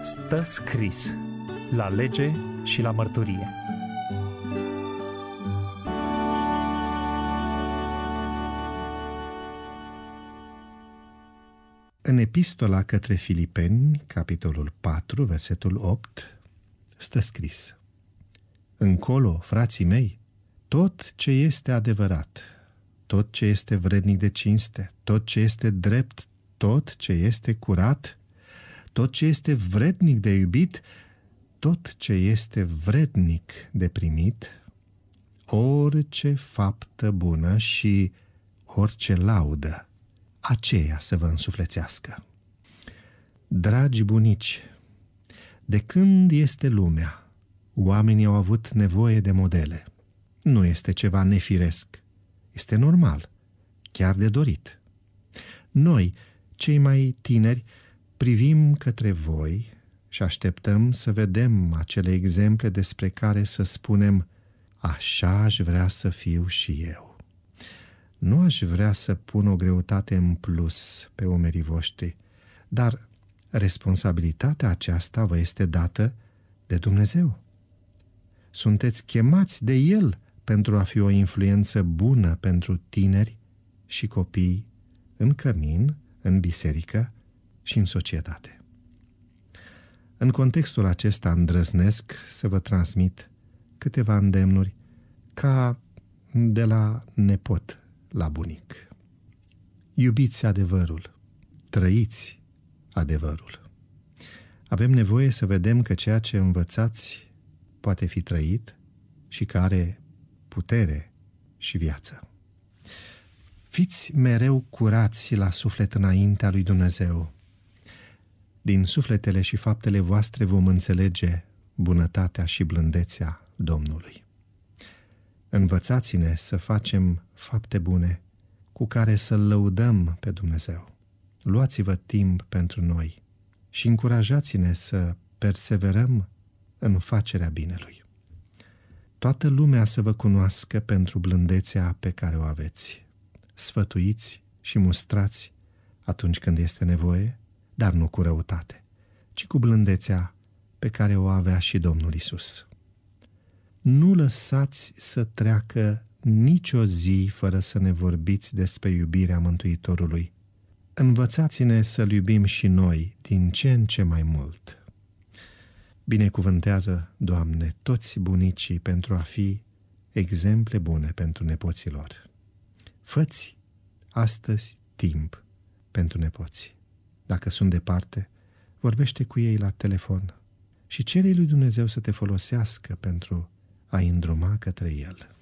stă scris la lege și la mărturie. În epistola către Filipeni, capitolul 4, versetul 8, stă scris Încolo, frații mei, tot ce este adevărat, tot ce este vrednic de cinste, tot ce este drept, tot ce este curat – tot ce este vrednic de iubit, tot ce este vrednic de primit, orice faptă bună și orice laudă, aceea să vă însuflețească. Dragi bunici, de când este lumea, oamenii au avut nevoie de modele. Nu este ceva nefiresc, este normal, chiar de dorit. Noi, cei mai tineri, Privim către voi și așteptăm să vedem acele exemple despre care să spunem așa aș vrea să fiu și eu. Nu aș vrea să pun o greutate în plus pe umerii voștri, dar responsabilitatea aceasta vă este dată de Dumnezeu. Sunteți chemați de El pentru a fi o influență bună pentru tineri și copii în cămin, în biserică și în societate. În contextul acesta îndrăznesc să vă transmit câteva îndemnuri ca de la nepot la bunic. Iubiți adevărul, trăiți adevărul. Avem nevoie să vedem că ceea ce învățați poate fi trăit și că are putere și viață. Fiți mereu curați la suflet înaintea lui Dumnezeu, din sufletele și faptele voastre vom înțelege bunătatea și blândețea Domnului. Învățați-ne să facem fapte bune cu care să-L lăudăm pe Dumnezeu. Luați-vă timp pentru noi și încurajați-ne să perseverăm în facerea binelui. Toată lumea să vă cunoască pentru blândețea pe care o aveți. Sfătuiți și mustrați atunci când este nevoie, dar nu cu răutate, ci cu blândețea pe care o avea și Domnul Isus. Nu lăsați să treacă nicio zi fără să ne vorbiți despre iubirea Mântuitorului. Învățați-ne să-L iubim și noi din ce în ce mai mult. Binecuvântează, Doamne, toți bunicii pentru a fi exemple bune pentru nepoților. Făți astăzi timp pentru nepoți dacă sunt departe, vorbește cu ei la telefon și cere lui Dumnezeu să te folosească pentru a îndruma către El.